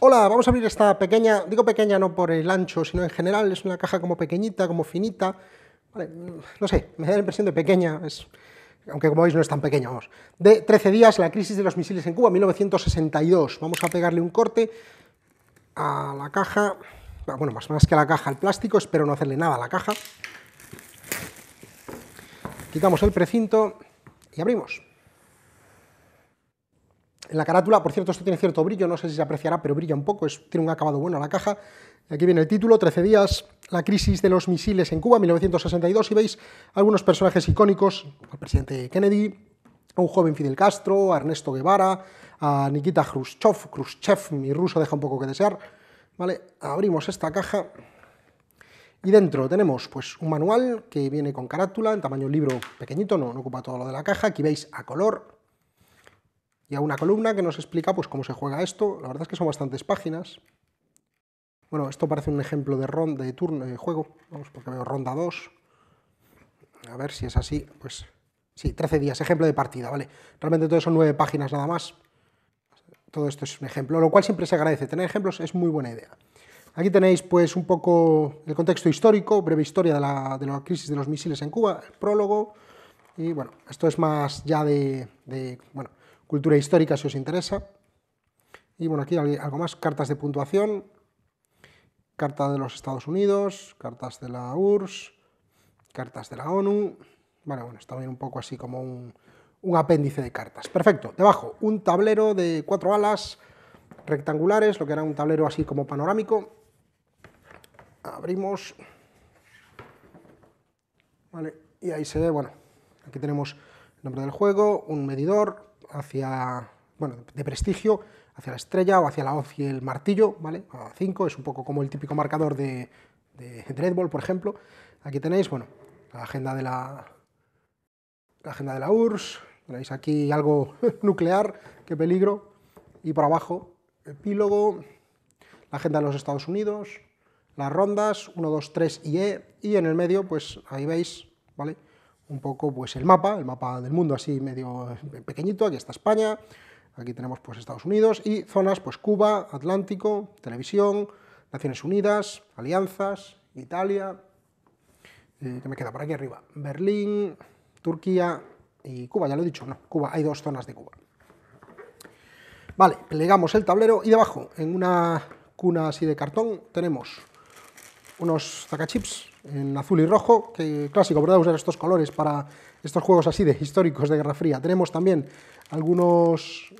Hola, vamos a abrir esta pequeña, digo pequeña no por el ancho, sino en general, es una caja como pequeñita, como finita, no sé, me da la impresión de pequeña, es, aunque como veis no es tan pequeña, vamos. De 13 días, la crisis de los misiles en Cuba, 1962. Vamos a pegarle un corte a la caja, ah, bueno, más, más que a la caja, al plástico, espero no hacerle nada a la caja. Quitamos el precinto y abrimos. En la carátula, por cierto, esto tiene cierto brillo, no sé si se apreciará, pero brilla un poco, tiene un acabado bueno la caja. Aquí viene el título, 13 días, la crisis de los misiles en Cuba, 1962, y veis algunos personajes icónicos, al presidente Kennedy, a un joven Fidel Castro, a Ernesto Guevara, a Nikita Khrushchev, Khrushchev, mi ruso deja un poco que desear, ¿vale? Abrimos esta caja y dentro tenemos pues un manual que viene con carátula, en tamaño libro pequeñito, no, no ocupa todo lo de la caja, aquí veis a color, y a una columna que nos explica pues, cómo se juega esto. La verdad es que son bastantes páginas. Bueno, esto parece un ejemplo de ronda de turno de juego, vamos, porque veo ronda 2. A ver si es así, pues sí, 13 días, ejemplo de partida, ¿vale? Realmente todo son 9 páginas nada más. Todo esto es un ejemplo, lo cual siempre se agradece. Tener ejemplos es muy buena idea. Aquí tenéis pues un poco el contexto histórico, breve historia de la, crisis de los misiles en Cuba, el prólogo, y bueno, esto es más ya de, de bueno, cultura histórica si os interesa. Y bueno, aquí algo más, cartas de puntuación, carta de los Estados Unidos, cartas de la URSS, cartas de la ONU. Vale, bueno, está bien un poco así como un, un apéndice de cartas. Perfecto, debajo un tablero de cuatro alas rectangulares, lo que era un tablero así como panorámico. Abrimos. Vale, y ahí se ve, bueno, aquí tenemos el nombre del juego, un medidor, hacia, bueno, de prestigio hacia la estrella o hacia la hoz y el martillo, ¿vale? A 5, es un poco como el típico marcador de, de Dreadball, por ejemplo. Aquí tenéis, bueno, la agenda de la, la agenda de la URSS, tenéis aquí algo nuclear, qué peligro, y por abajo, epílogo, la agenda de los Estados Unidos, las rondas, 1, 2, 3 y E, y en el medio, pues ahí veis, ¿vale? un poco pues el mapa, el mapa del mundo así medio pequeñito, aquí está España, aquí tenemos pues Estados Unidos y zonas pues Cuba, Atlántico, Televisión, Naciones Unidas, Alianzas, Italia, eh, que me queda por aquí arriba, Berlín, Turquía y Cuba, ya lo he dicho, no, Cuba, hay dos zonas de Cuba. Vale, plegamos el tablero y debajo, en una cuna así de cartón, tenemos unos zacachips en azul y rojo, que clásico, ¿verdad? Usar estos colores para estos juegos así de históricos de Guerra Fría. Tenemos también algunos,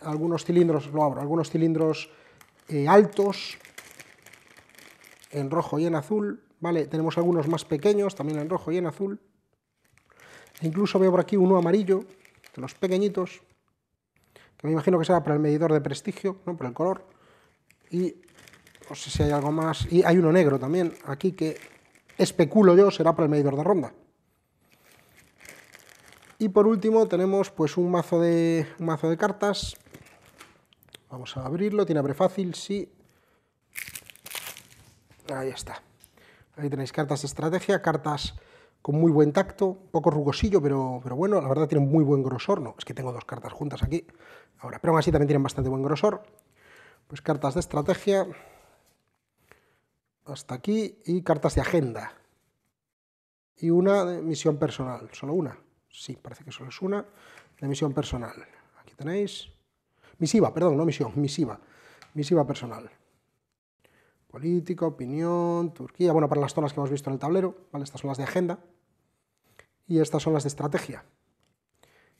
algunos cilindros, lo abro, algunos cilindros eh, altos en rojo y en azul, ¿vale? Tenemos algunos más pequeños también en rojo y en azul. E incluso veo por aquí uno amarillo, de los pequeñitos, que me imagino que será para el medidor de prestigio, ¿no? Por el color. Y no sé si hay algo más. Y hay uno negro también, aquí que especulo yo, será para el medidor de ronda. Y por último tenemos pues un mazo de, mazo de cartas. Vamos a abrirlo, tiene abre fácil, sí. Ahí está. Ahí tenéis cartas de estrategia, cartas con muy buen tacto, poco rugosillo, pero, pero bueno, la verdad tienen muy buen grosor. No, es que tengo dos cartas juntas aquí ahora, pero aún así también tienen bastante buen grosor. Pues cartas de estrategia, hasta aquí y cartas de agenda. Y una de misión personal, solo una. Sí, parece que solo es una de misión personal. Aquí tenéis. Misiva, perdón, no misión, misiva. Misiva personal. Política, opinión, Turquía. Bueno, para las zonas que hemos visto en el tablero, Estas son las de agenda. Y estas son las de estrategia.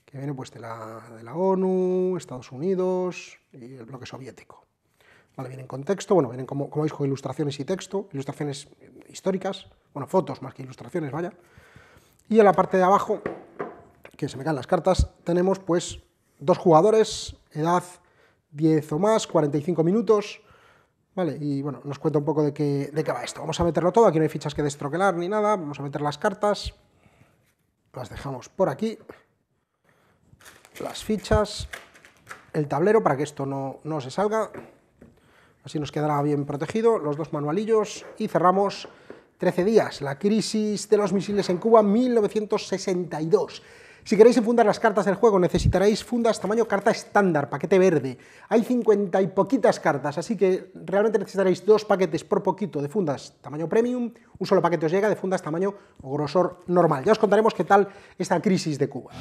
Que viene pues de la, de la ONU, Estados Unidos y el bloque soviético. Vale, vienen con texto, bueno, vienen como, como veis con ilustraciones y texto, ilustraciones históricas, bueno, fotos más que ilustraciones, vaya. Y en la parte de abajo, que se me caen las cartas, tenemos pues dos jugadores, edad 10 o más, 45 minutos, ¿vale? Y bueno, nos cuenta un poco de qué, de qué va esto. Vamos a meterlo todo, aquí no hay fichas que destroquelar ni nada, vamos a meter las cartas, las dejamos por aquí, las fichas, el tablero para que esto no, no se salga, Así nos quedará bien protegido los dos manualillos y cerramos 13 días. La crisis de los misiles en Cuba 1962. Si queréis enfundar las cartas del juego necesitaréis fundas tamaño carta estándar, paquete verde. Hay 50 y poquitas cartas, así que realmente necesitaréis dos paquetes por poquito de fundas tamaño premium, un solo paquete os llega de fundas tamaño o grosor normal. Ya os contaremos qué tal esta crisis de Cuba.